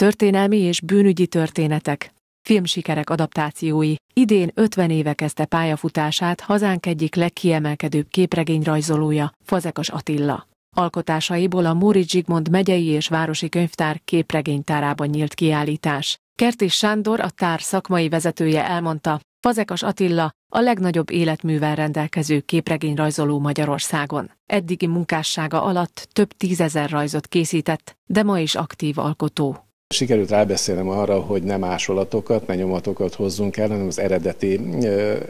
Történelmi és bűnügyi történetek, filmsikerek adaptációi. Idén 50 éve kezdte pályafutását hazánk egyik legkiemelkedőbb képregény rajzolója, Fazekas Attila. Alkotásaiból a Móri Zsigmond megyei és városi könyvtár képregénytárában nyílt kiállítás. Kertis Sándor, a tár szakmai vezetője elmondta, Fazekas Attila a legnagyobb életművel rendelkező képregényrajzoló Magyarországon. Eddigi munkássága alatt több tízezer rajzot készített, de ma is aktív alkotó. Sikerült rábeszélnem arra, hogy nem ásolatokat, ne nyomatokat hozzunk el, hanem az eredeti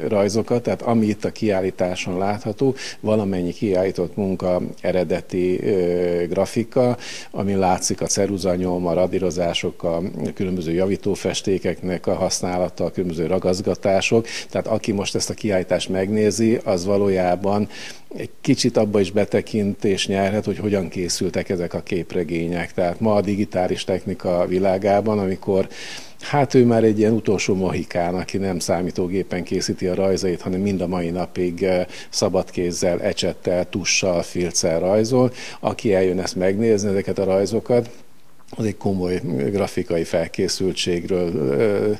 rajzokat, tehát ami itt a kiállításon látható, valamennyi kiállított munka eredeti grafika, ami látszik a ceruzanyom, a radírozások, a különböző javítófestékeknek a használata, a különböző ragazgatások, tehát aki most ezt a kiállítást megnézi, az valójában egy kicsit abba is betekintés nyerhet, hogy hogyan készültek ezek a képregények. Tehát ma a digitális technika világában, amikor Hát ő már egy ilyen utolsó mohikán, aki nem számítógépen készíti a rajzait, hanem mind a mai napig eh, szabad kézzel, ecsettel, tussal, filccel rajzol. Aki eljön ezt megnézni, ezeket a rajzokat, az egy komoly grafikai felkészültségről eh,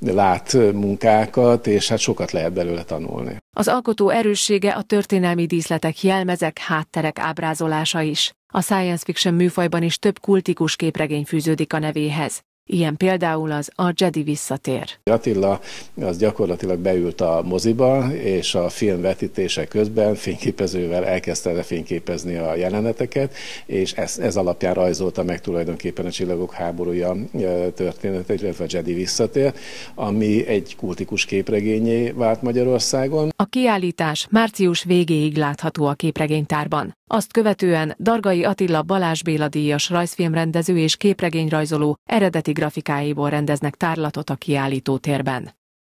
lát munkákat, és hát sokat lehet belőle tanulni. Az alkotó erőssége a történelmi díszletek, jelmezek, hátterek ábrázolása is. A science fiction műfajban is több kultikus képregény fűződik a nevéhez ilyen például az A Jedi visszatér. Attila az gyakorlatilag beült a moziba, és a film vetítése közben fényképezővel elkezdte lefényképezni a jeleneteket, és ez, ez alapján rajzolta meg tulajdonképpen a Csillagok háborúja történetét, illetve a Jedi visszatér, ami egy kultikus képregényé vált Magyarországon. A kiállítás március végéig látható a képregénytárban. Azt követően Dargai Attila Balázs Béla díjas rajzfilmrendező és képregényrajzoló eredeti grafikáiból rendeznek tárlatot a kiállító térben.